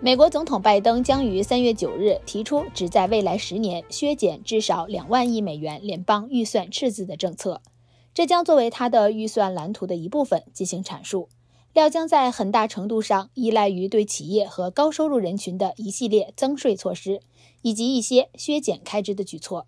美国总统拜登将于三月九日提出旨在未来十年削减至少两万亿美元联邦预算赤字的政策，这将作为他的预算蓝图的一部分进行阐述。料将在很大程度上依赖于对企业和高收入人群的一系列增税措施，以及一些削减开支的举措，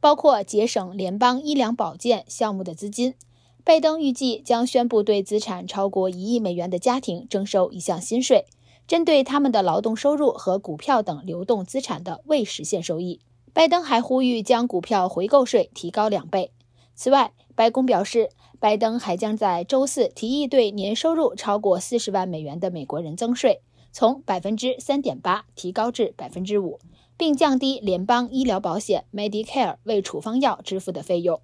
包括节省联邦医疗保健项目的资金。拜登预计将宣布对资产超过一亿美元的家庭征收一项新税。针对他们的劳动收入和股票等流动资产的未实现收益，拜登还呼吁将股票回购税提高两倍。此外，白宫表示，拜登还将在周四提议对年收入超过四十万美元的美国人增税，从百分之三点八提高至百分之五，并降低联邦医疗保险 （Medicare） 为处方药支付的费用，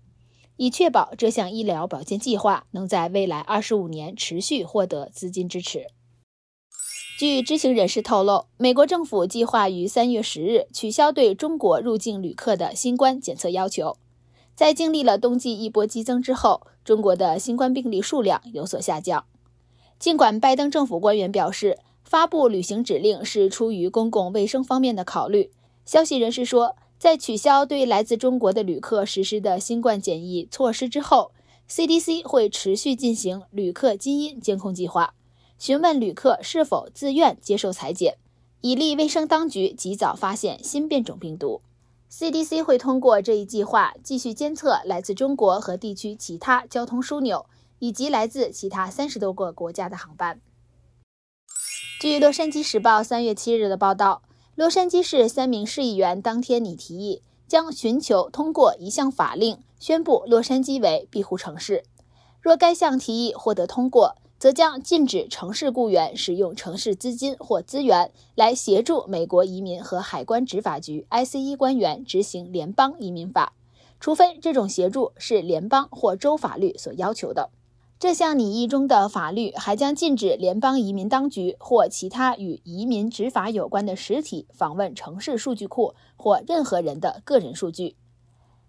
以确保这项医疗保健计划能在未来二十五年持续获得资金支持。据知情人士透露，美国政府计划于三月十日取消对中国入境旅客的新冠检测要求。在经历了冬季一波激增之后，中国的新冠病例数量有所下降。尽管拜登政府官员表示，发布旅行指令是出于公共卫生方面的考虑，消息人士说，在取消对来自中国的旅客实施的新冠检疫措施之后，CDC 会持续进行旅客基因监控计划。询问旅客是否自愿接受裁剪，以利卫生当局及早发现新变种病毒。CDC 会通过这一计划继续监测来自中国和地区其他交通枢纽，以及来自其他三十多个国家的航班。据《洛杉矶时报》三月七日的报道，洛杉矶市三名市议员当天拟提议，将寻求通过一项法令，宣布洛杉矶为庇护城市。若该项提议获得通过，则将禁止城市雇员使用城市资金或资源来协助美国移民和海关执法局 （ICE） 官员执行联邦移民法，除非这种协助是联邦或州法律所要求的。这项拟议中的法律还将禁止联邦移民当局或其他与移民执法有关的实体访问城市数据库或任何人的个人数据。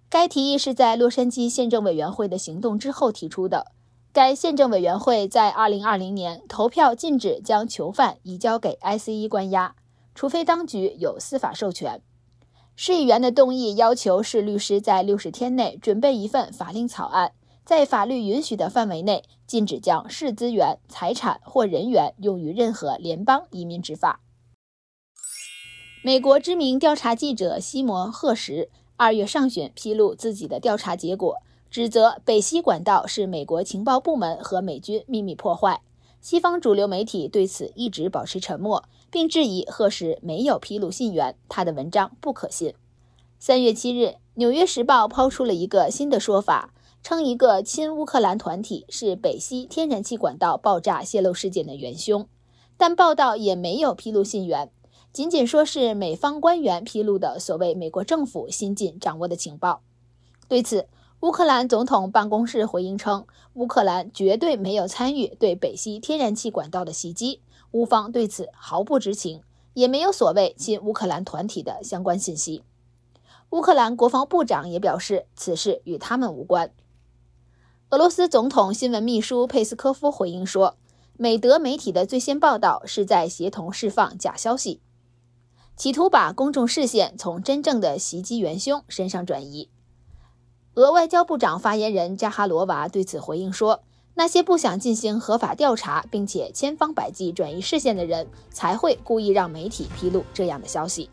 该提议是在洛杉矶县政委员会的行动之后提出的。该宪政委员会在二零二零年投票禁止将囚犯移交给 ICE 关押，除非当局有司法授权。市议员的动议要求是律师在六十天内准备一份法令草案，在法律允许的范围内禁止将市资源、财产或人员用于任何联邦移民执法。美国知名调查记者西摩·赫什二月上旬披露自己的调查结果。指责北溪管道是美国情报部门和美军秘密破坏。西方主流媒体对此一直保持沉默，并质疑赫什没有披露信源，他的文章不可信。三月七日，《纽约时报》抛出了一个新的说法，称一个亲乌克兰团体是北溪天然气管道爆炸泄漏事件的元凶，但报道也没有披露信源，仅仅说是美方官员披露的所谓美国政府新近掌握的情报。对此，乌克兰总统办公室回应称，乌克兰绝对没有参与对北溪天然气管道的袭击，乌方对此毫不知情，也没有所谓亲乌克兰团体的相关信息。乌克兰国防部长也表示此事与他们无关。俄罗斯总统新闻秘书佩斯科夫回应说，美德媒体的最新报道是在协同释放假消息，企图把公众视线从真正的袭击元凶身上转移。俄外交部长发言人扎哈罗娃对此回应说：“那些不想进行合法调查，并且千方百计转移视线的人，才会故意让媒体披露这样的消息。”